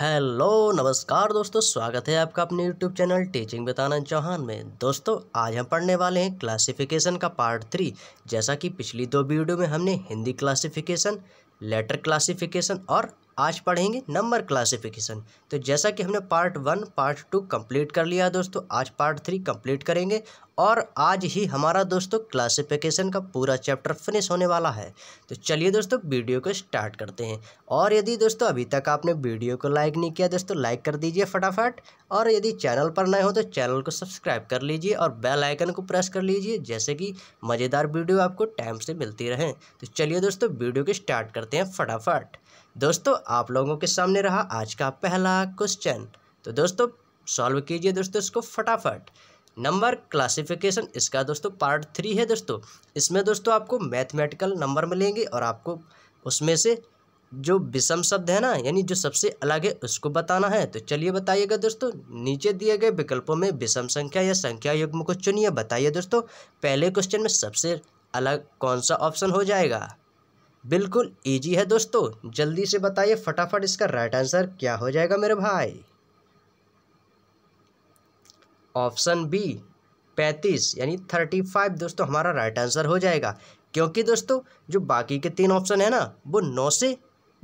hello नमस्कार दोस्तों स्वागत है आपका अपने यूट्यूब चैनल टीचिंग बताना चौहान में दोस्तों आज हम पढ़ने वाले हैं क्लासिफिकेशन का पार्ट थ्री जैसा कि पिछली दो वीडियो में हमने हिंदी क्लासिफिकेशन लेटर क्लासिफिकेशन और आज पढ़ेंगे नंबर क्लासिफिकेशन तो जैसा कि हमने part one part two complete कर लिया दोस्तों आज पार्ट थ्री कंप्लीट करेंगे और आज ही हमारा दोस्तों क्लासिफिकेशन का पूरा चैप्टर फिनिश होने वाला है तो चलिए दोस्तों वीडियो को स्टार्ट करते हैं और यदि दोस्तों अभी तक आपने वीडियो को लाइक नहीं किया दोस्तों लाइक कर दीजिए फटाफट और यदि चैनल पर नए हो तो चैनल को सब्सक्राइब कर लीजिए और बेल आइकन को प्रेस कर लीजिए जैसे कि मज़ेदार वीडियो आपको टाइम से मिलती रहें तो चलिए दोस्तों वीडियो को स्टार्ट करते हैं फटाफट दोस्तों आप लोगों के सामने रहा आज का पहला क्वेश्चन तो दोस्तों सॉल्व कीजिए दोस्तों इसको फटाफट नंबर क्लासिफिकेशन इसका दोस्तों पार्ट थ्री है दोस्तों इसमें दोस्तों आपको मैथमेटिकल नंबर मिलेंगे और आपको उसमें से जो विषम शब्द है ना यानी जो सबसे अलग है उसको बताना है तो चलिए बताइएगा दोस्तों नीचे दिए गए विकल्पों में विषम संख्या या संख्या युग्म को चुनिए बताइए दोस्तों पहले क्वेश्चन में सबसे अलग कौन सा ऑप्शन हो जाएगा बिल्कुल ईजी है दोस्तों जल्दी से बताइए फटाफट इसका राइट आंसर क्या हो जाएगा मेरे भाई ऑप्शन बी पैंतीस यानी थर्टी फाइव दोस्तों हमारा राइट आंसर हो जाएगा क्योंकि दोस्तों जो बाकी के तीन ऑप्शन है ना वो नौ से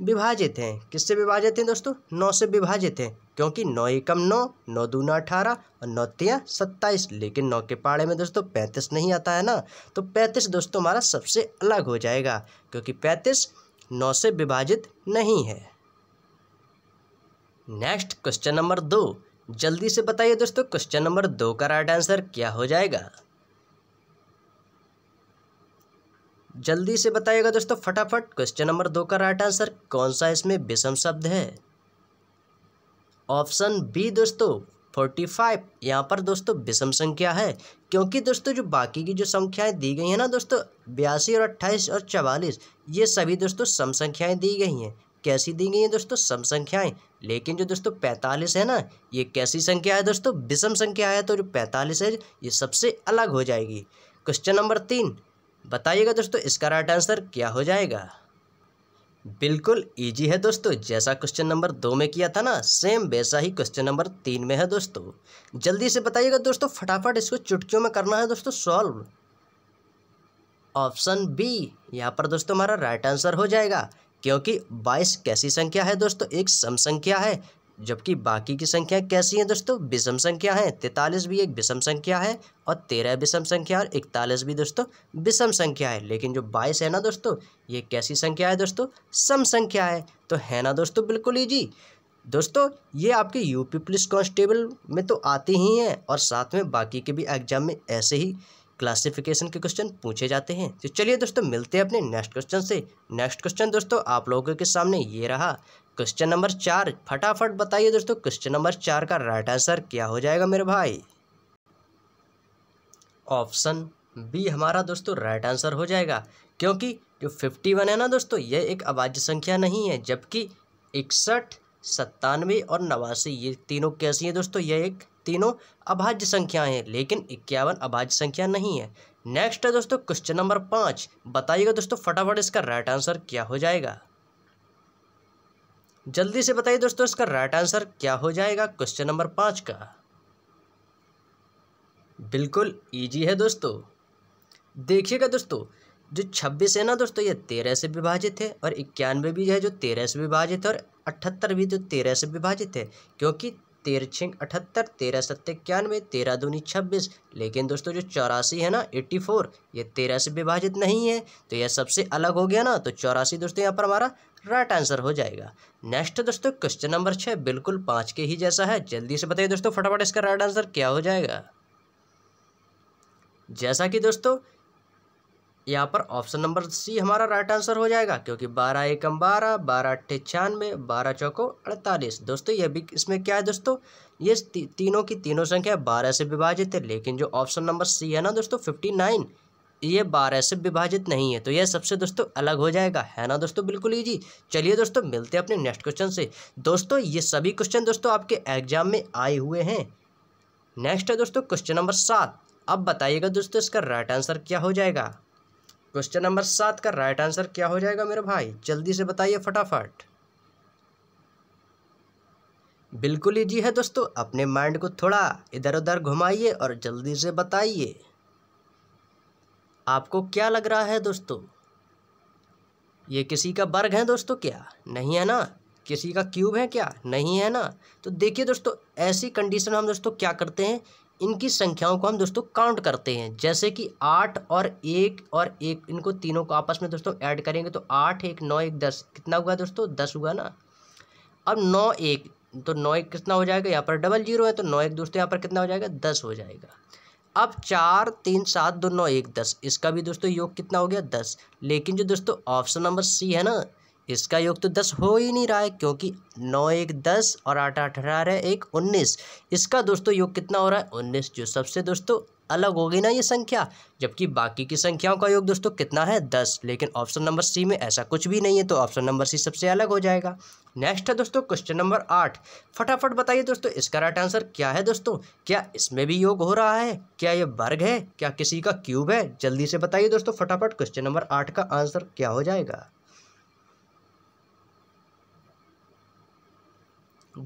विभाजित हैं किससे विभाजित हैं दोस्तों नौ से विभाजित हैं क्योंकि नौ एकम नौ नौ दूना अठारह और नौ तिया सत्ताईस लेकिन नौ के पहाड़े में दोस्तों पैंतीस नहीं आता है ना तो पैंतीस दोस्तों हमारा सबसे अलग हो जाएगा क्योंकि पैंतीस नौ से विभाजित नहीं है नेक्स्ट क्वेश्चन नंबर दो जल्दी से बताइए दोस्तों क्वेश्चन नंबर दो का राइट आंसर क्या हो जाएगा जल्दी से बताइएगा दोस्तों फटाफट क्वेश्चन नंबर दो का राइट आंसर कौन सा इसमें विषम शब्द है ऑप्शन बी दोस्तों फोर्टी फाइव यहाँ पर दोस्तों विषम संख्या है क्योंकि दोस्तों जो बाकी की जो संख्याएं दी गई हैं ना दोस्तों बयासी और अट्ठाईस और चवालीस ये सभी दोस्तों सम संख्याएं दी गई हैं कैसी दी गई हैं दोस्तों सम संख्याएं लेकिन जो दोस्तों पैंतालीस है ना ये कैसी संख्या है दोस्तों विषम संख्या है तो जो पैंतालीस है ये सबसे अलग हो जाएगी क्वेश्चन नंबर तीन बताइएगा दोस्तों इसका राइट आंसर क्या हो जाएगा बिल्कुल इजी है दोस्तों जैसा क्वेश्चन नंबर दो में किया था ना सेम वैसा ही क्वेश्चन नंबर तीन में है दोस्तों जल्दी से बताइएगा दोस्तों फटाफट इसको चुटकियों में करना है दोस्तों सॉल्व ऑप्शन बी यहाँ पर दोस्तों हमारा राइट आंसर हो जाएगा क्योंकि बाईस कैसी संख्या है दोस्तों एक सम संख्या है जबकि बाकी की संख्या कैसी है दोस्तों विषम संख्या है तैतालीस भी एक विषम संख्या है और तेरह विषम संख्या और इकतालीस भी दोस्तों विषम संख्या है लेकिन जो बाईस है ना दोस्तों ये कैसी संख्या है दोस्तों सम संख्या है तो है ना दोस्तों बिल्कुल ही जी दोस्तों ये आपके यूपी पुलिस कांस्टेबल में तो आती ही हैं और साथ में बाकी के भी एग्जाम में ऐसे ही क्लासिफिकेशन के क्वेश्चन पूछे जाते हैं तो चलिए दोस्तों मिलते हैं अपने नेक्स्ट क्वेश्चन से नेक्स्ट क्वेश्चन दोस्तों आप लोगों के सामने ये रहा क्वेश्चन नंबर चार फटाफट बताइए दोस्तों क्वेश्चन नंबर चार का राइट आंसर क्या हो जाएगा मेरे भाई ऑप्शन बी हमारा दोस्तों राइट आंसर हो जाएगा क्योंकि जो फिफ्टी वन है ना दोस्तों यह एक अभाज्य संख्या नहीं है जबकि इकसठ सत्तानवे और नवासी ये तीनों कैसी है दोस्तों यह एक तीनों अभाज्य संख्याएं हैं लेकिन इक्यावन अभाज्य संख्या नहीं है नेक्स्ट है दोस्तों क्वेश्चन नंबर पाँच बताइएगा दोस्तों फटाफट इसका राइट आंसर क्या हो जाएगा जल्दी से बताइए दोस्तों इसका राइट आंसर क्या हो जाएगा क्वेश्चन नंबर पाँच का बिल्कुल इजी है दोस्तों देखिएगा दोस्तों जो छब्बीस है ना दोस्तों ये तेरह से विभाजित है और इक्यानवे भी है जो तेरह से विभाजित है और अठहत्तर भी जो तेरह से विभाजित है क्योंकि तेरह छिंग अठहत्तर तेरह सत्तर इक्यानवे तेरह दूनी छब्बीस लेकिन दोस्तों जो चौरासी है ना एट्टी फोर ये तेरह से विभाजित नहीं है तो यह सबसे अलग हो गया ना तो चौरासी दोस्तों यहाँ पर हमारा राइट आंसर हो जाएगा नेक्स्ट दोस्तों क्वेश्चन नंबर छः बिल्कुल पाँच के ही जैसा है जल्दी से बताइए दोस्तों फटाफट इसका राइट आंसर क्या हो जाएगा जैसा कि दोस्तों यहाँ पर ऑप्शन नंबर सी हमारा राइट आंसर हो जाएगा क्योंकि बारह एकम बारह बारह अट्ठे छियानवे बारह चौको अड़तालीस दोस्तों ये भी इसमें क्या है दोस्तों ये ती, तीनों की तीनों संख्या बारह से विभाजित है लेकिन जो ऑप्शन नंबर सी है ना दोस्तों फिफ्टी नाइन ये बारह से विभाजित नहीं है तो यह सबसे दोस्तों अलग हो जाएगा है ना दोस्तों बिल्कुल ईजी चलिए दोस्तों मिलते हैं अपने नेक्स्ट क्वेश्चन से दोस्तों ये सभी क्वेश्चन दोस्तों आपके एग्जाम में आए हुए हैं नेक्स्ट है दोस्तों क्वेश्चन नंबर सात अब बताइएगा दोस्तों इसका राइट आंसर क्या हो जाएगा क्वेश्चन नंबर सात का राइट आंसर क्या हो जाएगा मेरे भाई जल्दी से बताइए फटाफट बिल्कुल ईजी है दोस्तों अपने माइंड को थोड़ा इधर उधर घुमाइए और जल्दी से बताइए आपको क्या लग रहा है दोस्तों ये किसी का वर्ग है दोस्तों क्या नहीं है ना किसी का क्यूब है क्या नहीं है ना तो देखिए दोस्तों ऐसी कंडीशन हम दोस्तों क्या करते हैं इनकी संख्याओं को हम दोस्तों काउंट करते हैं जैसे कि आठ और एक और एक इनको तीनों को आपस में दोस्तों ऐड करेंगे तो आठ एक नौ एक दस कितना हुआ दोस्तों दस हुआ ना अब नौ एक तो नौ एक कितना हो जाएगा यहाँ पर डबल जीरो है तो नौ एक दोस्तों यहाँ पर कितना हो जाएगा दस हो जाएगा अब चार तीन सात दो नौ एक दस इसका भी दोस्तों योग कितना हो गया दस लेकिन जो दोस्तों ऑप्शन नंबर सी है ना इसका योग तो दस हो ही नहीं रहा है क्योंकि नौ एक दस और आठ आठ अठारह एक उन्नीस इसका दोस्तों योग कितना हो रहा है उन्नीस जो सबसे दोस्तों अलग होगी ना ये संख्या जबकि बाकी की संख्याओं का योग दोस्तों कितना है दस लेकिन ऑप्शन नंबर सी में ऐसा कुछ भी नहीं है तो ऑप्शन नंबर सी सबसे अलग हो जाएगा नेक्स्ट है दोस्तों क्वेश्चन नंबर आठ फटाफट बताइए दोस्तों इसका राइट आंसर क्या है दोस्तों क्या इसमें भी योग हो रहा है क्या ये वर्ग है क्या किसी का क्यूब है जल्दी से बताइए दोस्तों फटाफट क्वेश्चन नंबर आठ का आंसर क्या हो जाएगा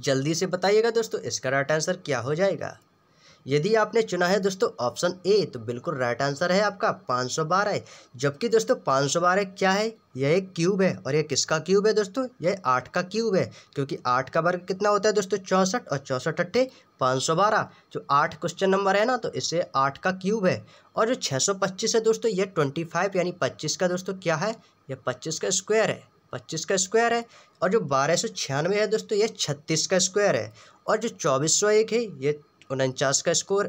जल्दी से बताइएगा दोस्तों इसका राइट आंसर क्या हो जाएगा यदि आपने चुना है दोस्तों ऑप्शन ए तो बिल्कुल राइट आंसर है आपका पाँच सौ बारह जबकि दोस्तों पाँच सौ बारह क्या है यह एक क्यूब है और यह किसका क्यूब है दोस्तों यह आठ का क्यूब है क्योंकि आठ का वर्ग कितना होता है दोस्तों चौंसठ और चौंसठ अट्ठे पाँच सौ बारह जो आठ क्वेश्चन नंबर है ना तो इसे आठ का क्यूब है और जो छः सौ पच्चीस है दोस्तों यह ट्वेंटी फाइव यानी पच्चीस का दोस्तों क्या है यह पच्चीस का स्क्वायर है पच्चीस का स्क्वायर है और जो बारह सौ छियानवे है दोस्तों यह छत्तीस का स्क्वायर है और जो चौबीस सौ एक है ये उनचास का स्कोर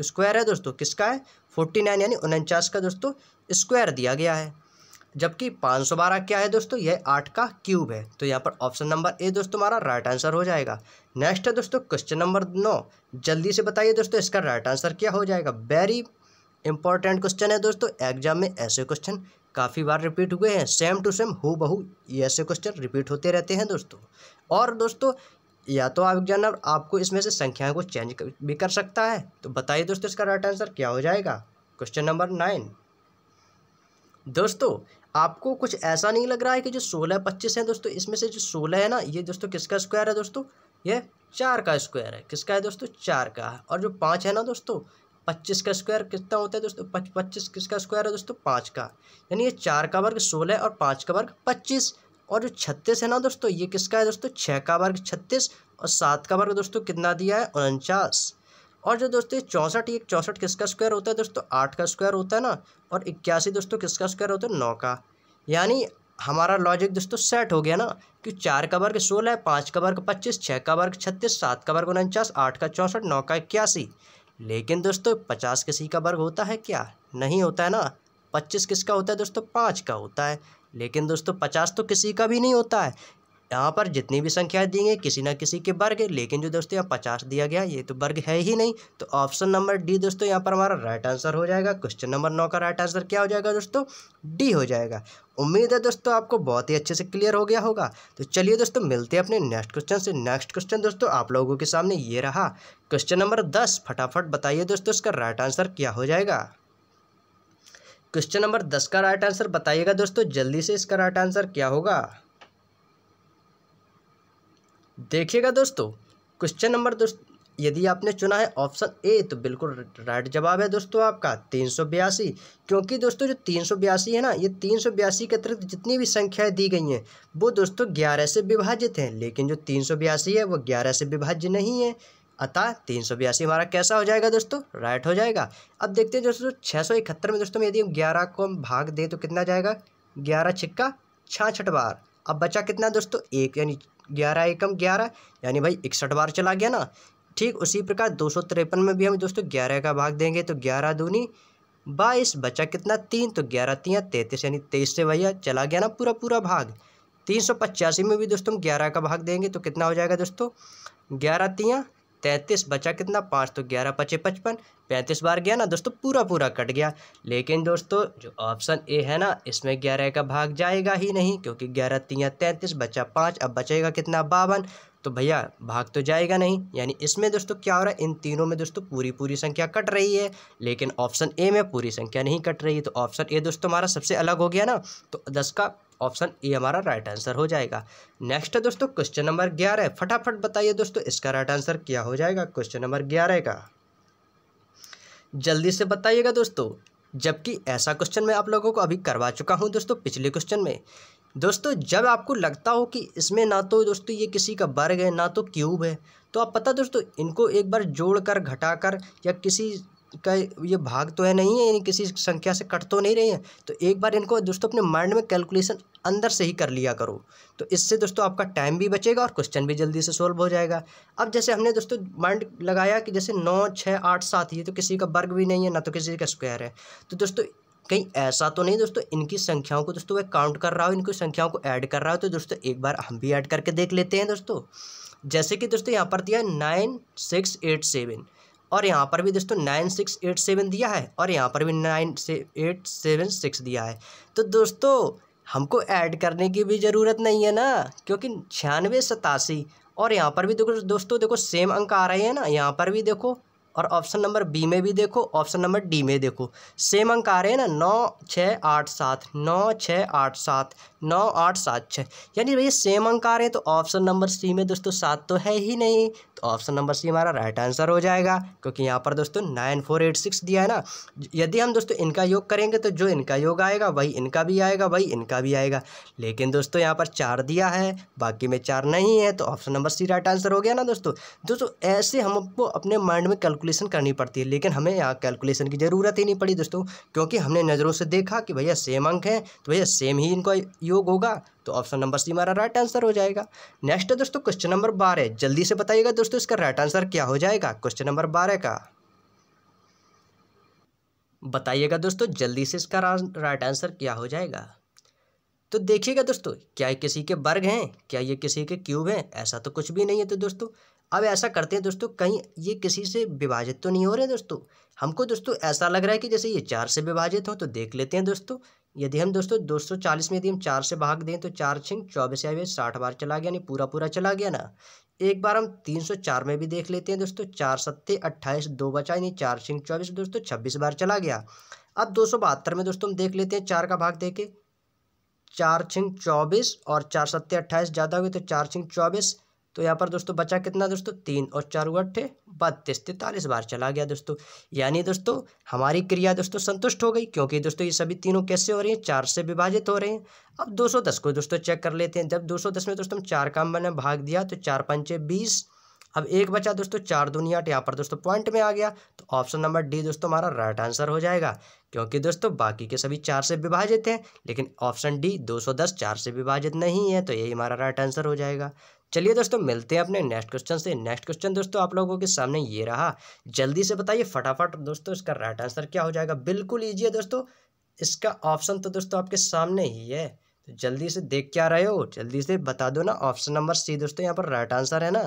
स्क्वायर है दोस्तों किसका है फोर्टी नाइन यानी उनचास का दोस्तों स्क्वायर दिया गया है जबकि पाँच सौ बारह क्या है दोस्तों यह आठ का क्यूब है तो यहाँ पर ऑप्शन नंबर ए दोस्तों हमारा राइट आंसर हो जाएगा नेक्स्ट है दोस्तों क्वेश्चन नंबर नौ जल्दी से बताइए दोस्तों इसका राइट आंसर क्या हो जाएगा वेरी इंपॉर्टेंट क्वेश्चन है दोस्तों एग्जाम में ऐसे क्वेश्चन काफ़ी बार रिपीट हुए हैं सेम टू सेम हु बहु ऐसे क्वेश्चन रिपीट होते रहते हैं दोस्तों और दोस्तों या तो आप जानना आपको इसमें से संख्याएं को चेंज भी कर सकता है तो बताइए दोस्तों इसका राइट आंसर क्या हो जाएगा क्वेश्चन नंबर नाइन दोस्तों आपको कुछ ऐसा नहीं लग रहा है कि जो सोलह पच्चीस है दोस्तों इसमें से जो सोलह है ना ये दोस्तों किसका स्क्वायर है दोस्तों ये चार का स्क्वायर है किसका है दोस्तों चार का है और जो पाँच है ना दोस्तों पच्चीस का स्क्वायर कितना होता है दोस्तों पच्चीस किसका स्क्वायर है दोस्तों पाँच का यानी ये चार का वर्ग सोलह और पाँच का वर्ग पच्चीस और जो छत्तीस है ना दोस्तों ये किसका है दोस्तों छः का वर्ग छत्तीस और सात का वर्ग दोस्तों कितना दिया है उनचास और जो दोस्तों चौंसठ ये चौंसठ किसका स्क्वायर होता है दोस्तों आठ का स्क्वायर होता है ना और इक्यासी दोस्तों किसका स्क्वायर होता है नौ का यानी हमारा लॉजिक दोस्तों सेट हो गया ना कि चार का वर्ग सोलह पाँच का वर्ग पच्चीस छः का वर्ग छत्तीस सात का वर्ग उनचास आठ का चौंसठ नौ का इक्यासी लेकिन दोस्तों पचास किसी का वर्ग होता है क्या नहीं होता है ना पच्चीस किसका होता है दोस्तों पाँच का होता है लेकिन दोस्तों पचास तो किसी का भी नहीं होता है यहाँ पर जितनी भी संख्याएं दी गई किसी ना किसी के वर्ग लेकिन जो दोस्तों यहाँ पचास दिया गया ये तो वर्ग है ही नहीं तो ऑप्शन नंबर डी दोस्तों यहाँ पर हमारा राइट आंसर हो जाएगा क्वेश्चन नंबर नौ का राइट आंसर क्या हो जाएगा दोस्तों डी हो जाएगा उम्मीद है दोस्तों आपको बहुत ही अच्छे से क्लियर हो गया होगा तो चलिए दोस्तों मिलते हैं अपने नेक्स्ट क्वेश्चन से नेक्स्ट क्वेश्चन दोस्तों आप लोगों के सामने ये रहा क्वेश्चन नंबर दस फटाफट बताइए दोस्तों इसका राइट आंसर क्या हो जाएगा क्वेश्चन नंबर दस का राइट आंसर बताइएगा दोस्तों जल्दी से इसका राइट आंसर क्या होगा देखिएगा दोस्तों क्वेश्चन नंबर दोस्त यदि आपने चुना है ऑप्शन ए तो बिल्कुल राइट जवाब है दोस्तों आपका तीन सौ बयासी क्योंकि दोस्तों जो तीन सौ बयासी है ना ये तीन सौ बयासी के अतिरिक्त जितनी भी संख्याएं दी गई हैं वो दोस्तों ग्यारह से विभाजित हैं लेकिन जो तीन सौ बयासी है वो ग्यारह से विभाज्य नहीं है अतः तीन सौ बयासी हमारा कैसा हो जाएगा दोस्तों राइट हो जाएगा अब देखते हैं दोस्तों छः सौ इकहत्तर में दोस्तों यदि हम ग्यारह को हम भाग दें तो कितना जाएगा ग्यारह छिक्का छठ बार अब बचा कितना दोस्तों एक यानी ग्यारह एकम ग्यारह यानी भाई इकसठ बार चला गया ना ठीक उसी प्रकार दो सौ तिरपन में भी हम दोस्तों ग्यारह का भाग देंगे तो ग्यारह दूनी बाईस बचा कितना तीन तो ग्यारह तियाँ तैंतीस यानी तेईस से भैया चला गया ना पूरा पूरा भाग तीन सौ पचासी में भी दोस्तों हम ग्यारह का भाग देंगे तो कितना हो जाएगा दोस्तों ग्यारह तियाँ तैंतीस बचा कितना पाँच तो ग्यारह पचे पचपन पैंतीस बार गया ना दोस्तों पूरा पूरा कट गया लेकिन दोस्तों जो ऑप्शन ए है ना इसमें ग्यारह का भाग जाएगा ही नहीं क्योंकि ग्यारह तीन तैंतीस बचा पाँच अब बचेगा कितना बावन तो भैया भाग तो जाएगा नहीं यानी इसमें दोस्तों क्या हो रहा है इन तीनों में दोस्तों पूरी पूरी संख्या कट रही है लेकिन ऑप्शन ए में पूरी संख्या नहीं कट रही है तो ऑप्शन ए दोस्तों हमारा सबसे अलग हो गया ना तो दस का ऑप्शन ए हमारा राइट आंसर हो जाएगा नेक्स्ट है दोस्तों क्वेश्चन नंबर ग्यारह फटाफट बताइए दोस्तों इसका राइट आंसर क्या हो जाएगा क्वेश्चन नंबर ग्यारह का जल्दी से बताइएगा दोस्तों जबकि ऐसा क्वेश्चन मैं आप लोगों को अभी करवा चुका हूं दोस्तों पिछले क्वेश्चन में दोस्तों जब आपको लगता हो कि इसमें ना तो दोस्तों ये किसी का वर्ग है ना तो क्यूब है तो आप पता दोस्तों इनको एक बार जोड़ कर घटा कर या किसी का ये भाग तो है नहीं है किसी संख्या से कट तो नहीं रही है तो एक बार इनको दोस्तों अपने माइंड में कैलकुलेशन अंदर से ही कर लिया करो तो इससे दोस्तों आपका टाइम भी बचेगा और क्वेश्चन भी जल्दी से सोल्व हो जाएगा अब जैसे हमने दोस्तों माइंड लगाया कि जैसे नौ छः आठ सात ये तो किसी का वर्ग भी नहीं है ना तो किसी का स्क्वायर है तो दोस्तों कहीं ऐसा तो नहीं दोस्तों इनकी संख्याओं को दोस्तों वह काउंट कर रहा हो इनकी संख्याओं को ऐड कर रहा हो तो दोस्तों एक बार हम भी ऐड करके देख लेते हैं दोस्तों जैसे कि दोस्तों यहाँ पर दिया नाइन सिक्स एट सेवन और यहाँ पर भी दोस्तों नाइन सिक्स एट सेवन दिया है और यहाँ पर भी नाइन से एट सेवन सिक्स दिया है तो दोस्तों हमको ऐड करने की भी ज़रूरत नहीं है ना क्योंकि छियानवे सतासी और यहाँ पर भी देखो दोस्तों देखो सेम अंक आ रहे हैं ना यहाँ पर भी देखो और ऑप्शन नंबर बी में भी देखो ऑप्शन नंबर डी में देखो सेम अंक आ रहे हैं ना नौ छः आठ सात नौ छः आठ सात नौ आठ सात छः यानी भैया सेम अंक आ रहे हैं तो ऑप्शन नंबर सी में दोस्तों सात तो है ही नहीं तो ऑप्शन नंबर सी हमारा राइट आंसर हो जाएगा क्योंकि यहाँ पर दोस्तों नाइन फोर एट सिक्स दिया है ना यदि हम दोस्तों इनका योग करेंगे तो जो इनका योग आएगा वही इनका भी आएगा वही इनका भी आएगा लेकिन दोस्तों यहाँ पर चार दिया है बाकी में चार नहीं है तो option number C right answer हो गया ना दोस्तों दोस्तों ऐसे हमको अपने माइंड में कैलकुलेशन करनी पड़ती है लेकिन हमें यहाँ कैलकुलेशन की ज़रूरत ही नहीं पड़ी दोस्तों क्योंकि हमने नज़रों से देखा कि भैया सेम अंक है तो भैया सेम ही इनका योग योग होगा तो ऑप्शन नंबर सी हमारा राइट आंसर हो जाएगा नेक्स्ट है दोस्तों क्वेश्चन नंबर बारह जल्दी से बताइएगा दोस्तों इसका राइट आंसर क्या हो जाएगा क्वेश्चन नंबर बारह का बताइएगा दोस्तों जल्दी से इसका राइट आंसर क्या हो जाएगा तो देखिएगा दोस्तों क्या ये किसी के वर्ग हैं क्या ये किसी के क्यूब हैं ऐसा तो कुछ भी नहीं है तो दोस्तों अब ऐसा करते हैं दोस्तों कहीं ये किसी से विभाजित तो नहीं हो रहे दोस्तों हमको दोस्तों ऐसा लग रहा है कि जैसे ये चार से विभाजित हो तो देख लेते हैं दोस्तों यदि हम दोस्तों 240 में यदि हम चार से भाग दें तो चार छिंग चौबीस आए हुए साठ बार चला गया यानी पूरा पूरा चला गया ना एक बार हम 304 में भी देख लेते हैं दोस्तों चार सत्ते अट्ठाईस दो बचा यानी चार छिंग चौबीस दोस्तों छब्बीस बार चला गया अब दो सौ बहत्तर में दोस्तों हम देख लेते हैं चार का भाग दे के चार छिंग चौबीस और चार सत्ते अट्ठाईस ज़्यादा हुए तो चार छिंग चौबीस तो यहाँ पर दोस्तों बचा कितना दोस्तों तीन और चार अट्ठे बत्तीस तैतालीस बार चला गया दोस्तों यानी दोस्तों हमारी क्रिया दोस्तों संतुष्ट हो गई क्योंकि दोस्तों ये सभी तीनों कैसे हो रही हैं चार से विभाजित हो रहे हैं अब 210 को दोस्तों चेक कर लेते हैं जब 210 में दोस्तों हम चार काम मैंने भाग दिया तो चार पंचे बीस अब एक बचा दोस्तों चार दुनिया यहाँ पर दोस्तों पॉइंट में आ गया तो ऑप्शन नंबर डी दोस्तों हमारा राइट आंसर हो जाएगा क्योंकि दोस्तों बाकी के सभी चार से विभाजित हैं लेकिन ऑप्शन डी 210 चार से विभाजित नहीं है तो यही हमारा राइट आंसर हो जाएगा चलिए दोस्तों मिलते हैं अपने नेक्स्ट क्वेश्चन से नेक्स्ट क्वेश्चन दोस्तों आप लोगों के सामने ये रहा जल्दी से बताइए फटाफट दोस्तों इसका राइट आंसर क्या हो जाएगा बिल्कुल ईजी है दोस्तों इसका ऑप्शन तो दोस्तों आपके सामने ही है तो जल्दी से देख क्या रहे हो जल्दी से बता दो ना ऑप्शन नंबर सी दोस्तों यहाँ पर राइट आंसर है ना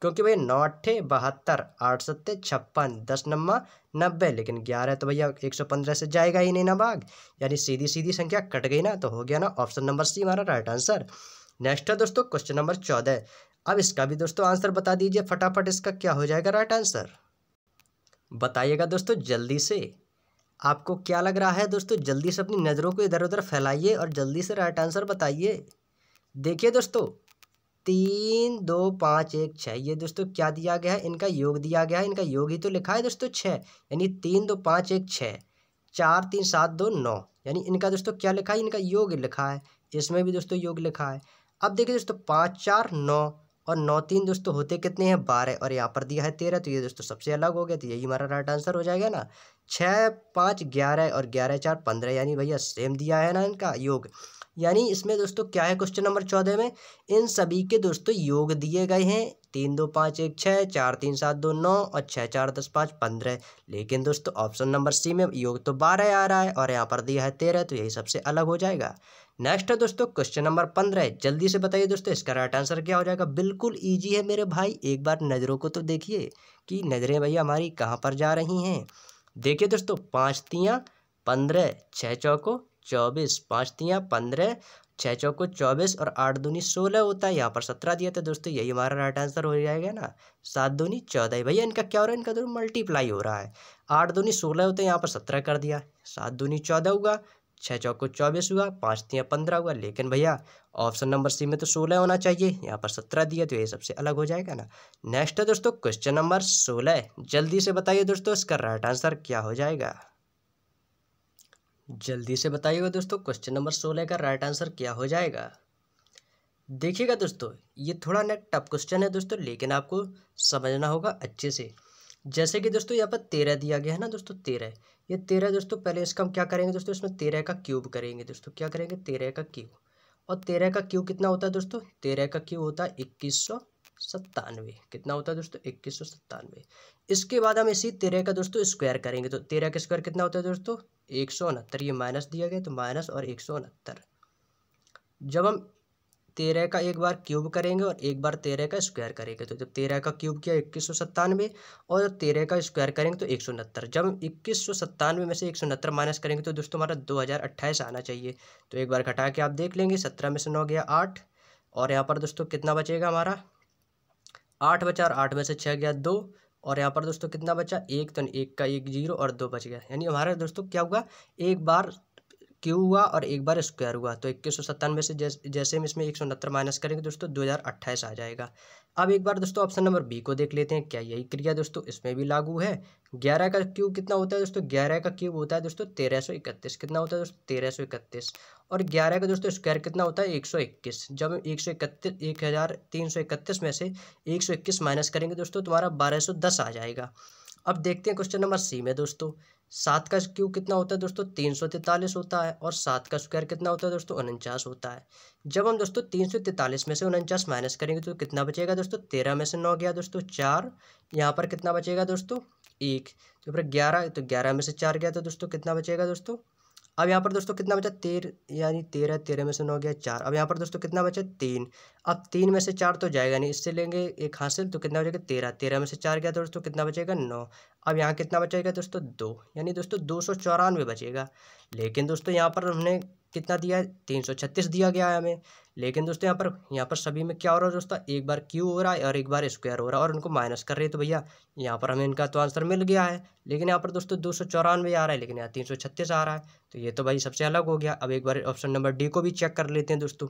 क्योंकि भाई नौ अट्ठे बहत्तर आठ सत्ते छप्पन दस नंबर नब्बे लेकिन ग्यारह तो भैया एक सौ पंद्रह से जाएगा ही नहीं ना भाग यानी सीधी सीधी संख्या कट गई ना तो हो गया ना ऑप्शन नंबर सी हमारा राइट आंसर नेक्स्ट है दोस्तों क्वेश्चन नंबर चौदह अब इसका भी दोस्तों आंसर बता दीजिए फटाफट इसका क्या हो जाएगा राइट आंसर बताइएगा दोस्तों जल्दी से आपको क्या लग रहा है दोस्तों जल्दी से अपनी नज़रों को इधर उधर फैलाइए और जल्दी से राइट आंसर बताइए देखिए दोस्तों तीन दो पाँच एक छः ये दोस्तों क्या दिया गया है इनका योग दिया गया है इनका योग ही तो लिखा है दोस्तों छः यानी तीन दो पाँच एक छः चार तीन सात दो नौ यानी इनका दोस्तों क्या लिखा है इनका योग लिखा है इसमें भी दोस्तों योग लिखा है अब देखिए दोस्तों पाँच चार नौ और नौ तीन दोस्तों होते कितने हैं बारह और यहाँ पर दिया है तेरह तो ये दोस्तों सबसे अलग हो गया तो यही हमारा राइट आंसर हो जाएगा ना छः पाँच ग्यारह और ग्यारह चार पंद्रह यानी भैया सेम दिया है ना इनका योग यानी इसमें दोस्तों क्या है क्वेश्चन नंबर चौदह में इन सभी के दोस्तों योग दिए गए हैं तीन दो पाँच एक छः चार तीन सात दो नौ और छः चार दस पाँच पंद्रह लेकिन दोस्तों ऑप्शन नंबर सी में योग तो बारह आ रहा है और यहाँ पर दिया है तेरह तो यही सबसे अलग हो जाएगा नेक्स्ट है दोस्तों क्वेश्चन नंबर पंद्रह जल्दी से बताइए दोस्तों इसका राइट आंसर क्या हो जाएगा बिल्कुल ईजी है मेरे भाई एक बार नज़रों को तो देखिए कि नज़रें भैया हमारी कहाँ पर जा रही हैं देखिए दोस्तों पाँच तियाँ पंद्रह छः चौको चौबीस पाँच तियाँ पंद्रह छः चौको चौबीस और आठ दूनी सोलह होता है यहाँ पर सत्रह दिया था दोस्तों यही हमारा राइट आंसर हो जाएगा ना सात दूनी चौदह भैया इनका क्या हो रहा है इनका दोनों तो मल्टीप्लाई हो रहा है आठ दूनी सोलह होता है यहाँ पर सत्रह कर दिया सात दूनी चौदह होगा छः चौको चौबीस हुआ पाँच तीन पंद्रह हुआ लेकिन भैया ऑप्शन नंबर सी में तो सोलह होना चाहिए यहाँ पर सत्रह दिया तो ये सबसे अलग हो जाएगा ना नेक्स्ट है दोस्तों क्वेश्चन नंबर सोलह जल्दी से बताइए दोस्तों इसका राइट आंसर क्या हो जाएगा जल्दी से बताइएगा दोस्तों क्वेश्चन नंबर सोलह का राइट आंसर क्या हो जाएगा देखिएगा दोस्तों ये थोड़ा ना टफ क्वेश्चन है दोस्तों लेकिन आपको समझना होगा अच्छे से जैसे कि दोस्तों यहाँ पर तेरह दिया गया है ना दोस्तों तेरह ये तेरह दोस्तों पहले इसका हम क्या करेंगे दोस्तों इसमें तेरह का क्यूब करेंगे दोस्तों क्या करेंगे तेरह का क्यूब और तेरह का क्यूब कितना होता है दोस्तों तेरह का क्यूब होता है इक्कीस सौ सत्तानवे कितना होता है दोस्तों इक्कीस सौ सत्तानवे इसके बाद हम इसी तेरह का दोस्तों स्क्वायर करेंगे तो तेरह का स्क्वायर कितना होता है दोस्तों एक सौ उनहत्तर ये माइनस दिया गया तो माइनस और एक सौ उनहत्तर जब हम तेरह का एक बार क्यूब करेंगे और एक बार तेरह का स्क्वायर करेंगे तो जब तेरह का क्यूब किया इक्कीस सौ सत्तानवे और जब तेरह का स्क्वायर करेंगे तो एक सौ उनहत्तर जब इक्कीस सौ सत्तानवे में से एक सौ उनहत्तर माइनस करेंगे तो दोस्तों हमारा दो हज़ार अट्ठाईस आना चाहिए तो एक बार घटा के आप देख लेंगे सत्रह में से नौ गया आठ और यहाँ पर दोस्तों कितना बचेगा हमारा आठ बचा और आठ में से छः गया दो और यहाँ पर दोस्तों कितना बचा एक तो एक का एक जीरो और दो बच गया यानी हमारा दोस्तों क्या हुआ एक बार क्यू हुआ और एक बार स्क्वायर हुआ तो इक्कीस सौ सत्तानवे से जैसे जैसे हम इसमें एक सौ उनहत्तर माइनस करेंगे दोस्तों दो हज़ार अट्ठाईस आ जाएगा अब एक बार दोस्तों ऑप्शन नंबर बी को देख लेते हैं क्या यही क्रिया दोस्तों इसमें भी लागू है ग्यारह का क्यूब कितना होता है दोस्तों ग्यारह का क्यूब होता है दोस्तों तेरह सौ इकतीस कितना होता है दोस्तों तेरह सौ इकतीस और ग्यारह का दोस्तों स्क्वायर कितना होता है एक सौ इक्कीस जब हम एक सौ इकतीस एक हज़ार तीन सौ इकतीस में से एक सौ इक्कीस माइनस करेंगे दोस्तों तुम्हारा तो बारह सौ दस आ जाएगा अब देखते हैं क्वेश्चन नंबर सी में दोस्तों सात का क्यूब कितना होता है दोस्तों तीन सौ तैंतालीस होता है और सात का स्क्वायर कितना होता है दोस्तों उनचास होता है जब हम दोस्तों तीन सौ तैंतालीस में से उनचास माइनस करेंगे तो कितना बचेगा दोस्तों तेरह में से नौ गया दोस्तों चार यहाँ पर कितना बचेगा दोस्तों एक तो फिर ग्यारह तो ग्यारह में से चार गया तो दोस्तों कितना बचेगा दोस्तों अब यहाँ पर दोस्तों कितना बचा तेरह यानी तेरह तेरह में से नौ गया चार अब यहाँ पर दोस्तों कितना बचा तीन अब तीन में से चार तो जाएगा नहीं इससे लेंगे एक हासिल तो कितना बचेगा तेरह तेरह में से चार गया दोस्तों कितना बचेगा नौ अब यहाँ कितना बचेगा दोस्तों दो यानी दोस्तों दो सौ चौरानवे बचेगा लेकिन दोस्तों यहाँ पर हमने कितना दिया है तीन सौ छत्तीस दिया गया है हमें लेकिन दोस्तों यहाँ पर यहाँ पर सभी में क्या हो रहा है दोस्तों एक बार क्यू हो रहा है और एक बार स्क्वायर हो रहा है और उनको माइनस कर रहे हैं तो भैया यहाँ पर हमें इनका तो आंसर मिल गया है लेकिन यहाँ पर दोस्तों दो सौ चौरानवे आ रहा है लेकिन यहाँ तीन सौ छत्तीस आ रहा है तो ये तो भाई सबसे अलग हो गया अब एक बार ऑप्शन नंबर डी को भी चेक कर लेते हैं दोस्तों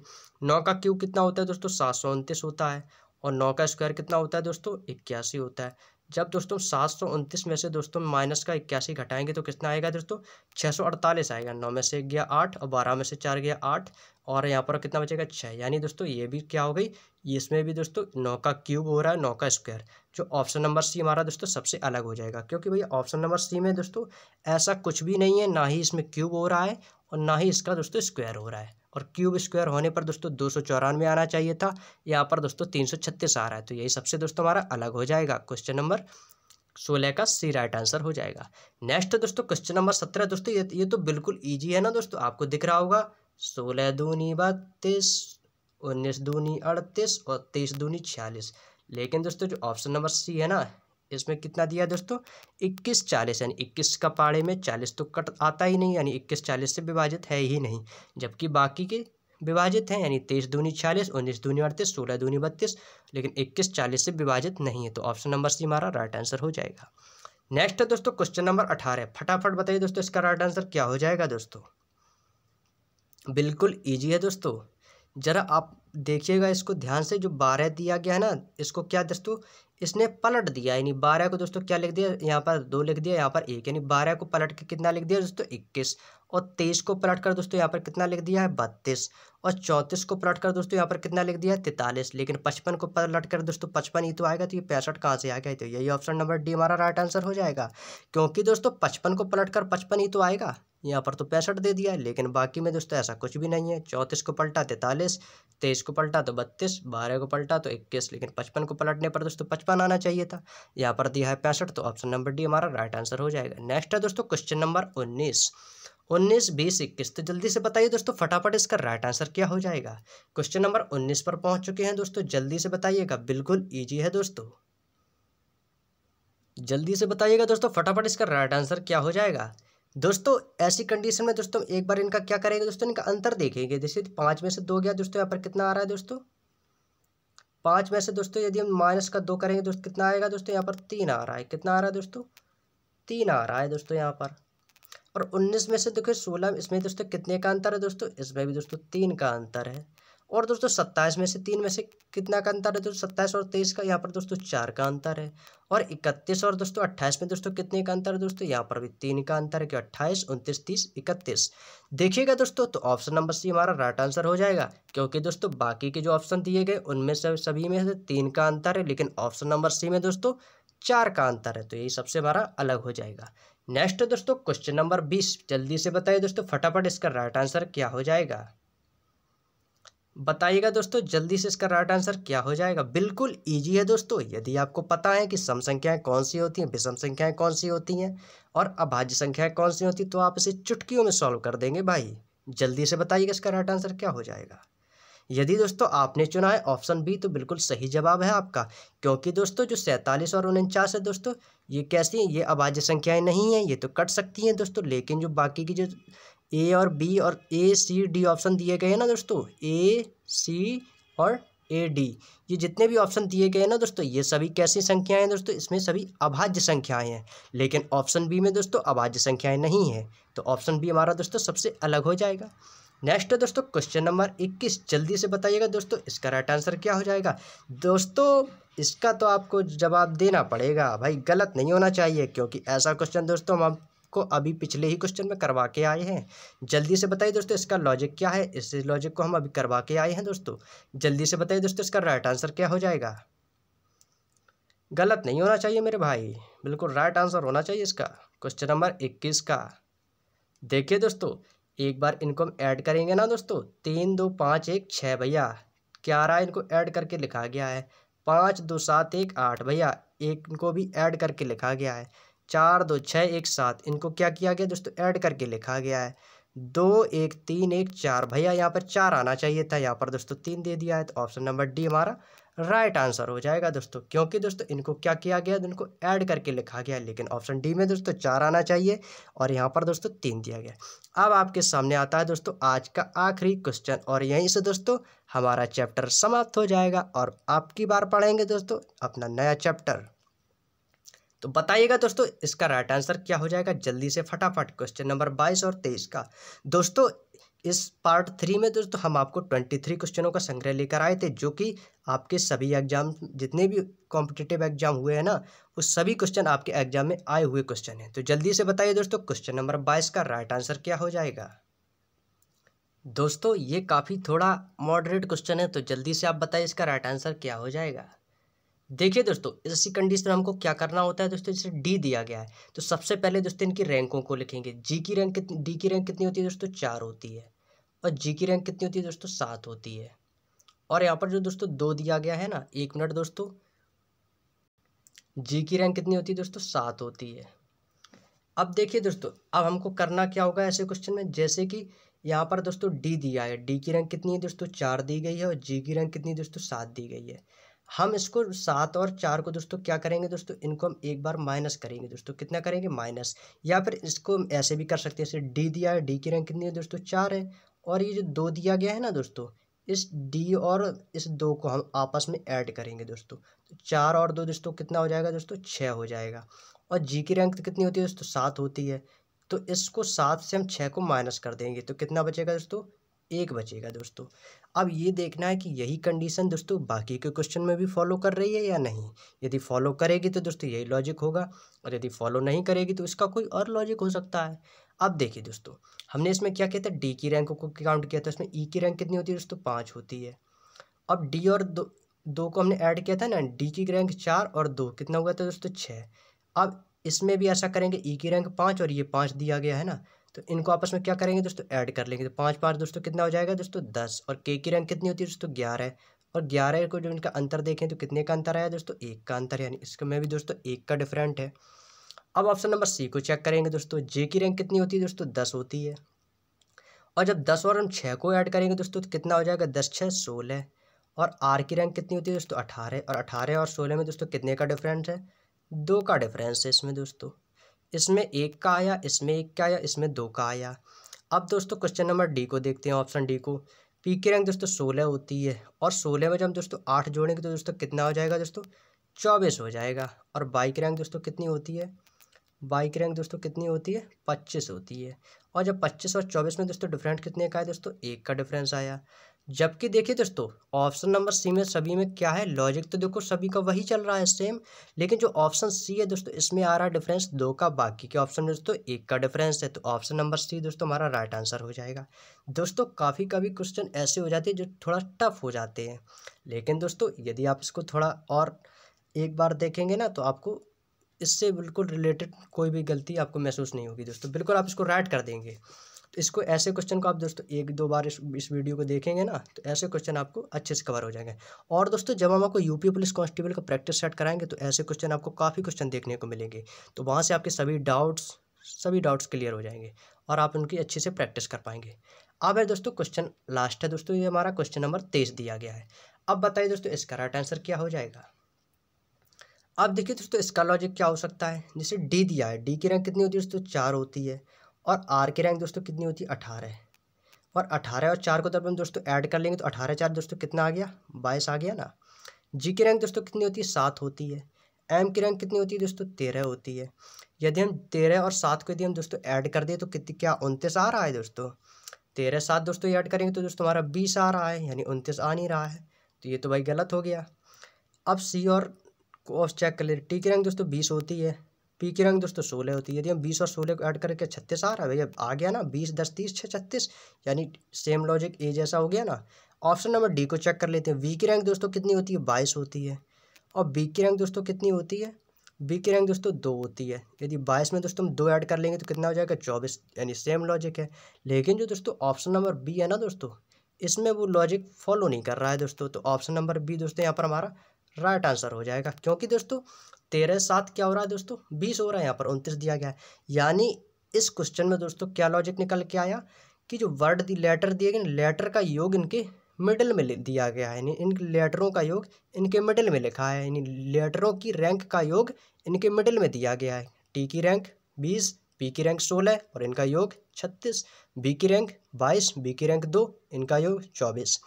नौ का क्यू कितना होता है दोस्तों सात सौ उनतीस होता है और नौ का स्क्वायर कितना होता है दोस्तों इक्यासी होता है जब दोस्तों सात सौ उनतीस में से दोस्तों माइनस का इक्यासी घटाएंगे तो कितना आएगा दोस्तों छः सौ अड़तालीस आएगा नौ में से एक गया आठ और बारह में से चार गया आठ और यहाँ पर कितना बचेगा छः यानी दोस्तों ये भी क्या हो गई इसमें भी दोस्तों नौ का क्यूब हो रहा है नौ का स्क्वायर जो ऑप्शन नंबर सी हमारा दोस्तों सबसे अलग हो जाएगा क्योंकि भैया ऑप्शन नंबर सी में दोस्तों ऐसा कुछ भी नहीं है ना ही इसमें क्यूब हो रहा है और ना ही इसका दोस्तों स्क्वायर हो रहा है और क्यूब स्क्वायर होने पर दोस्तों दो सौ चौरानवे आना चाहिए था यहाँ पर दोस्तों तीन सौ छत्तीस आ रहा है तो यही सबसे दोस्तों हमारा अलग हो जाएगा क्वेश्चन नंबर सोलह का सी राइट आंसर हो जाएगा नेक्स्ट दोस्तों क्वेश्चन नंबर सत्रह दोस्तों ये ये तो बिल्कुल ईजी है ना दोस्तों आपको दिख रहा होगा सोलह दूनी बत्तीस उन्नीस दूनी अड़तीस और तेईस दूनी छियालीस लेकिन दोस्तों जो ऑप्शन नंबर सी है ना इसमें कितना दिया दोस्तों इक्कीस चालीस यानी इक्कीस का पाड़े में चालीस तो कट आता ही नहीं यानी इक्कीस चालीस से विभाजित है ही नहीं जबकि बाकी के विभाजित हैं यानी तेईस दूनी छियालीस उन्नीस दूनी अड़तीस सोलह दूनी बत्तीस लेकिन इक्कीस चालीस से विभाजित नहीं है तो ऑप्शन नंबर सी हमारा राइट आंसर हो जाएगा नेक्स्ट है दोस्तों क्वेश्चन नंबर अठारह फटाफट बताइए दोस्तों इसका राइट आंसर क्या हो जाएगा दोस्तों बिल्कुल ईजी है दोस्तों ज़रा आप देखिएगा इसको ध्यान से जो बारह दिया गया है ना इसको क्या दोस्तों इसने पलट दिया यानी बारह को दोस्तों क्या लिख दिया यहाँ पर दो लिख दिया यहाँ पर एक यानी बारह को पलट के कितना लिख दिया दोस्तों इक्कीस और तेईस को पलट कर दोस्तों यहाँ पर कितना लिख दिया है बत्तीस और चौंतीस को पलट कर दोस्तों यहाँ पर कितना लिख दिया है तैतालीस लेकिन पचपन को पलट कर दोस्तों पचपन ही तो आएगा तो ये पैंसठ कहाँ से आ गया तो यही ऑप्शन नंबर डी हमारा राइट आंसर हो जाएगा क्योंकि दोस्तों पचपन को पलट कर पचपन ही तो आएगा यहाँ पर तो पैंसठ दे दिया है लेकिन बाकी में दोस्तों ऐसा कुछ भी नहीं है चौंतीस को पलटा तैंतालीस तो तेईस को पलटा तो बत्तीस बारह को पलटा तो इक्कीस लेकिन पचपन को पलटने पर दोस्तों पचपन आना चाहिए था यहाँ पर दिया है पैंसठ तो ऑप्शन नंबर डी हमारा राइट आंसर हो जाएगा नेक्स्ट है दोस्तों क्वेश्चन नंबर उन्नीस उन्नीस बीस इक्कीस तो जल्दी से बताइए दोस्तों फटाफट इसका राइट आंसर क्या हो जाएगा क्वेश्चन नंबर उन्नीस पर पहुंच चुके हैं दोस्तों जल्दी से बताइएगा बिल्कुल ईजी है दोस्तों जल्दी से बताइएगा दोस्तों फटाफट इसका राइट आंसर क्या हो जाएगा दोस्तों ऐसी कंडीशन में दोस्तों एक बार इनका क्या करेंगे दोस्तों इनका अंतर देखेंगे जैसे पाँच में से दो गया दोस्तों यहाँ पर कितना आ रहा है दोस्तों पाँच में से दोस्तों यदि हम माइनस का दो करेंगे दोस्तों कितना आएगा दोस्तों यहाँ पर तीन आ रहा है कितना आ रहा है दोस्तों तीन आ रहा है दोस्तों यहाँ पर और उन्नीस में से देखिए सोलह इसमें दोस्तों कितने का अंतर है दोस्तों इसमें भी दोस्तों तीन का अंतर है और दोस्तों सत्ताईस में से तीन में से कितना का अंतर है दोस्तों सत्ताईस और तेईस का यहाँ पर दोस्तों चार का अंतर है और इकतीस और दोस्तों अट्ठाईस में दोस्तों कितने का अंतर है दोस्तों यहाँ पर भी तीन का अंतर है कि अट्ठाईस उनतीस तीस इकतीस देखिएगा दोस्तों तो ऑप्शन नंबर सी हमारा राइट आंसर हो जाएगा क्योंकि दोस्तों बाकी के जो ऑप्शन दिए गए उनमें से सभी में से तीन का अंतर है लेकिन ऑप्शन नंबर सी में दोस्तों चार का अंतर है तो यही सबसे हमारा अलग हो जाएगा नेक्स्ट दोस्तों क्वेश्चन नंबर बीस जल्दी से बताइए दोस्तों फटाफट इसका राइट आंसर क्या हो जाएगा बताइएगा दोस्तों जल्दी से इसका राइट आंसर क्या हो जाएगा बिल्कुल ईजी है दोस्तों यदि आपको पता है कि सम संख्याएं कौन सी होती हैं विषम संख्याएँ कौन सी होती हैं और अभाज्य संख्याएँ कौन सी होती हैं तो आप इसे चुटकियों में सॉल्व कर देंगे भाई जल्दी से बताइएगा इसका राइट आंसर क्या हो जाएगा यदि दोस्तों आपने चुना है ऑप्शन बी तो बिल्कुल सही जवाब है आपका क्योंकि दोस्तों जो सैंतालीस और उनचास है दोस्तों ये कैसी हैं ये अभाज्य संख्याएं नहीं हैं ये तो कट सकती हैं दोस्तों लेकिन जो बाकी की जो ए और बी और ए सी डी ऑप्शन दिए गए हैं ना दोस्तों ए सी और ए डी ये जितने भी ऑप्शन दिए गए हैं ना दोस्तों ये सभी कैसी संख्याएं हैं दोस्तों इसमें सभी अभाज्य संख्याएं हैं लेकिन ऑप्शन बी में दोस्तों अभाज्य संख्याएं नहीं हैं तो ऑप्शन बी हमारा दोस्तों सबसे अलग हो जाएगा नेक्स्ट है दोस्तों क्वेश्चन नंबर इक्कीस जल्दी से बताइएगा दोस्तों इसका राइट आंसर क्या हो जाएगा दोस्तों इसका तो आपको जवाब देना पड़ेगा भाई गलत नहीं होना चाहिए क्योंकि ऐसा क्वेश्चन दोस्तों हम को अभी पिछले ही क्वेश्चन में करवा के आए हैं जल्दी से बताइए दोस्तों इसका लॉजिक क्या है इस लॉजिक को हम अभी करवा के आए हैं दोस्तों जल्दी से बताइए दोस्तों इसका राइट आंसर क्या हो जाएगा गलत नहीं होना चाहिए मेरे भाई बिल्कुल राइट आंसर होना चाहिए इसका क्वेश्चन नंबर इक्कीस का देखिए दोस्तों एक बार इनको हम ऐड करेंगे ना दोस्तों तीन दो पाँच एक छः भैया क्या रहा है इनको ऐड करके लिखा गया है पाँच दो सात एक आठ भैया एक इनको भी ऐड करके लिखा गया है चार दो छः एक सात इनको क्या किया गया दोस्तों ऐड करके लिखा गया है दो एक तीन एक चार भैया यहाँ पर चार आना चाहिए था यहाँ पर दोस्तों तीन दे दिया है तो ऑप्शन नंबर डी हमारा राइट आंसर हो जाएगा दोस्तों क्योंकि दोस्तों इनको क्या किया गया इनको ऐड करके लिखा गया लेकिन ऑप्शन डी में दोस्तों चार आना चाहिए और यहाँ पर दोस्तों तीन दिया गया अब आपके सामने आता है दोस्तों आज का आखिरी क्वेश्चन और यहीं से दोस्तों हमारा चैप्टर समाप्त हो जाएगा और आपकी बार पढ़ेंगे दोस्तों अपना नया चैप्टर तो बताइएगा दोस्तों इसका राइट आंसर क्या हो जाएगा जल्दी से फटाफट क्वेश्चन नंबर बाईस और तेईस का दोस्तों इस पार्ट थ्री में दोस्तों हम आपको ट्वेंटी थ्री क्वेश्चनों का संग्रह लेकर आए थे जो कि आपके सभी एग्जाम जितने भी कॉम्पिटेटिव एग्जाम हुए हैं ना उस सभी क्वेश्चन आपके एग्जाम में आए हुए क्वेश्चन हैं तो जल्दी से बताइए दोस्तों क्वेश्चन नंबर बाईस का राइट आंसर क्या हो जाएगा दोस्तों ये काफ़ी थोड़ा मॉडरेट क्वेश्चन है तो जल्दी से आप बताइए इसका राइट आंसर क्या हो जाएगा देखिए दोस्तों ऐसी कंडीशन में हमको क्या करना होता है दोस्तों जैसे डी दिया गया है तो सबसे पहले दोस्तों इनकी रैंकों को लिखेंगे जी की रैंक कितनी डी की रैंक कितनी होती है दोस्तों चार होती है और जी की रैंक कितनी होती है दोस्तों सात होती है और यहाँ पर जो दोस्तों दो दिया गया है ना एक मिनट दोस्तों जी की रैंक कितनी होती है दोस्तों सात होती है अब देखिए दोस्तों अब हमको करना क्या होगा ऐसे क्वेश्चन में जैसे कि यहाँ पर दोस्तों डी दिया है डी की रैंक कितनी है दोस्तों चार दी गई है और जी की रैंक कितनी दोस्तों सात दी गई है हम इसको सात और चार को दोस्तों क्या करेंगे दोस्तों इनको हम एक बार माइनस करेंगे दोस्तों कितना करेंगे माइनस या फिर इसको हम ऐसे भी कर सकते हैं जैसे डी दिया है डी की रैंक कितनी है दोस्तों चार है और ये जो दो दिया गया है ना दोस्तों इस डी और इस दो को हम आपस में ऐड करेंगे दोस्तों तो चार और दो दोस्तों कितना हो जाएगा दोस्तों छः हो जाएगा और जी की रैंक कितनी होती है दोस्तों सात होती है तो इसको सात से हम छः को माइनस कर देंगे तो कितना बचेगा दोस्तों एक बचेगा दोस्तों अब ये देखना है कि यही कंडीशन दोस्तों बाकी के क्वेश्चन में भी फॉलो कर रही है या नहीं यदि फॉलो करेगी तो दोस्तों यही लॉजिक होगा और यदि फॉलो नहीं करेगी तो इसका कोई और लॉजिक हो सकता है अब देखिए दोस्तों हमने इसमें क्या किया था डी की रैंक को काउंट किया था इसमें ई e की रैंक कितनी होती है दोस्तों पाँच होती है अब डी और दो दो को हमने ऐड किया था ना डी की रैंक चार और दो कितना हुआ था दोस्तों छः अब इसमें भी ऐसा करेंगे ई e की रैंक पाँच और ये पाँच दिया गया है ना तो इनको आपस में क्या करेंगे दोस्तों ऐड कर लेंगे तो पाँच पाँच दोस्तों कितना हो जाएगा दोस्तों दस और के की रैंक कितनी होती है दोस्तों ग्यारह और ग्यारह को जो इनका अंतर देखें तो कितने का अंतर आया दोस्तों एक का अंतर यानी इसके में भी दोस्तों एक का डिफरेंट है अब ऑप्शन नंबर सी को चेक करेंगे दोस्तों जे की रैंक कितनी होती है दोस्तों दस होती है और जब दस और हम छः को ऐड करेंगे दोस्तों तो कितना हो जाएगा दस छः सोलह और आर की रैंक कितनी होती है दोस्तों अठारह और अठारह और सोलह में दोस्तों कितने का डिफरेंस है दो का डिफरेंस है इसमें दोस्तों इसमें एक का आया इसमें एक का आया इसमें दो का आया अब दोस्तों क्वेश्चन नंबर डी को देखते हैं ऑप्शन डी को पी की रैंक दोस्तों सोलह होती है और सोलह में जब दोस्तों आठ जोड़ेंगे तो दोस्तों कितना हो जाएगा दोस्तों चौबीस हो जाएगा और बाई की रैंक दोस्तों कितनी होती है बाइक की रैंक दोस्तों कितनी होती है पच्चीस होती है और जब पच्चीस और चौबीस में दोस्तों डिफरेंट कितने का है दोस्तों एक का डिफरेंस आया जबकि देखिए दोस्तों ऑप्शन नंबर सी में सभी में क्या है लॉजिक तो देखो सभी का वही चल रहा है सेम लेकिन जो ऑप्शन सी है दोस्तों इसमें आ रहा है डिफरेंस दो का बाकी के ऑप्शन में दोस्तों एक का डिफरेंस है तो ऑप्शन नंबर सी दोस्तों हमारा राइट आंसर हो जाएगा दोस्तों काफ़ी कभी क्वेश्चन ऐसे हो जाते हैं जो थोड़ा टफ हो जाते हैं लेकिन दोस्तों यदि आप इसको थोड़ा और एक बार देखेंगे ना तो आपको इससे बिल्कुल रिलेटेड कोई भी गलती आपको महसूस नहीं होगी दोस्तों बिल्कुल आप इसको राइट कर देंगे तो इसको ऐसे क्वेश्चन को आप दोस्तों एक दो बार इस इस वीडियो को देखेंगे ना तो ऐसे क्वेश्चन आपको अच्छे से कवर हो जाएंगे और दोस्तों जब हम आपको यूपी पुलिस कांस्टेबल का प्रैक्टिस सेट कराएंगे तो ऐसे क्वेश्चन आपको काफ़ी क्वेश्चन देखने को मिलेंगे तो वहाँ से आपके सभी डाउट्स सभी डाउट्स क्लियर हो जाएंगे और आप उनकी अच्छे से प्रैक्टिस कर पाएंगे अब है दोस्तों क्वेश्चन लास्ट है दोस्तों ये हमारा क्वेश्चन नंबर तेईस दिया गया है अब बताइए दोस्तों इसका राइट आंसर क्या हो जाएगा अब देखिए दोस्तों इसका लॉजिक क्या हो सकता है जैसे डी दिया है डी की रैंक कितनी होती है दोस्तों चार होती है और आर की रैंक दोस्तों कितनी होती है अठारह और अठारह और चार को जब हम दोस्तों ऐड कर लेंगे तो अठारह चार दोस्तों कितना आ गया बाईस आ गया ना जी की रैंक दोस्तों कितनी होती है सात होती है एम की रैंक कितनी होती है दोस्तों तेरह होती है यदि हम तेरह और सात को यदि हम दोस्तों ऐड कर दें तो कितनी क्या उनतीस आ रहा है दोस्तों तेरह सात दोस्तों ऐड करेंगे तो दोस्तों हमारा बीस आ रहा है यानी उनतीस आ नहीं रहा है तो ये तो भाई गलत हो गया अब सी और क्रॉस चेक कर ले टी की रैंक दोस्तों बीस होती है पी की रैंक दोस्तों सोलह होती है यदि हम बीस और सोलह को ऐड करके छत्तीस आ रहा है भैया आ गया ना बीस दस तीस छः छत्तीस यानी सेम लॉजिक ए जैसा हो गया ना ऑप्शन नंबर डी को चेक कर लेते हैं वी की रैंक दोस्तों कितनी होती है बाईस होती है और बी की रैंक दोस्तों कितनी होती है बी की रैंक दोस्तों दो होती है यदि बाईस में दोस्तों हम दो ऐड कर लेंगे तो कितना हो जाएगा चौबीस यानी सेम लॉजिक है लेकिन जो दोस्तों ऑप्शन नंबर बी है ना दोस्तों इसमें वो लॉजिक फॉलो नहीं कर रहा है दोस्तों तो ऑप्शन नंबर बी दोस्तों यहाँ पर हमारा राइट आंसर हो जाएगा क्योंकि दोस्तों तेरह सात क्या हो रहा है दोस्तों बीस हो रहा है यहाँ पर उनतीस दिया गया है यानी इस क्वेश्चन में दोस्तों क्या लॉजिक निकल के आया कि जो वर्ड दी लेटर दिए गए लेटर का योग इनके मिडिल में दिया गया है इन लेटरों का योग इनके मिडिल में लिखा है यानी लेटरों की रैंक का योग इनके मिडिल में दिया गया है टी की रैंक बीस पी की रैंक सोलह और इनका योग छत्तीस बी की रैंक बाईस बी की रैंक दो इनका योग चौबीस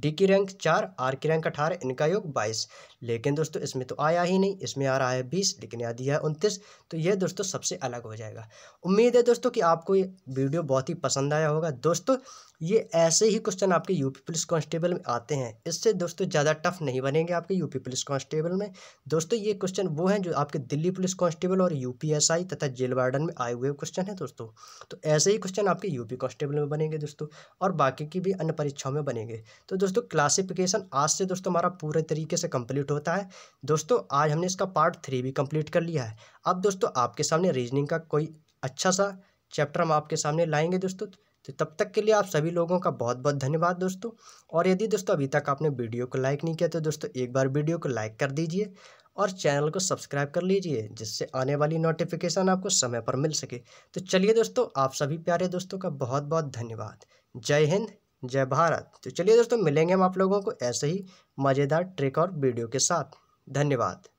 डी की रैंक चार आर की रैंक अठारह इनका योग बाईस लेकिन दोस्तों इसमें तो आया ही नहीं इसमें आ रहा है बीस लेकिन यहाँ दिया है उनतीस तो ये दोस्तों सबसे अलग हो जाएगा उम्मीद है दोस्तों कि आपको ये वीडियो बहुत ही पसंद आया होगा दोस्तों ये ऐसे ही क्वेश्चन आपके यूपी पुलिस कांस्टेबल में आते हैं इससे दोस्तों ज़्यादा टफ नहीं बनेंगे आपके यूपी पुलिस कांस्टेबल में दोस्तों ये क्वेश्चन वो हैं जो आपके दिल्ली पुलिस कांस्टेबल और यूपीएसआई तथा जेल वार्डन में आए हुए क्वेश्चन हैं दोस्तों तो ऐसे ही क्वेश्चन आपके यूपी कांस्टेबल में बनेंगे दोस्तों और बाकी की भी अन्य परीक्षाओं में बनेंगे तो दोस्तों क्लासीफिकेशन आज से दोस्तों हमारा पूरे तरीके से कंप्लीट होता है दोस्तों आज हमने इसका पार्ट थ्री भी कंप्लीट कर लिया है अब दोस्तों आपके सामने रीजनिंग का कोई अच्छा सा चैप्टर हम आपके सामने लाएंगे दोस्तों तो तब तक के लिए आप सभी लोगों का बहुत बहुत धन्यवाद दोस्तों और यदि दोस्तों अभी तक आपने वीडियो को लाइक नहीं किया तो दोस्तों एक बार वीडियो को लाइक कर दीजिए और चैनल को सब्सक्राइब कर लीजिए जिससे आने वाली नोटिफिकेशन आपको समय पर मिल सके तो चलिए दोस्तों आप सभी प्यारे दोस्तों का बहुत बहुत धन्यवाद जय हिंद जय भारत तो चलिए दोस्तों मिलेंगे हम आप लोगों को ऐसे ही मज़ेदार ट्रिक और वीडियो के साथ धन्यवाद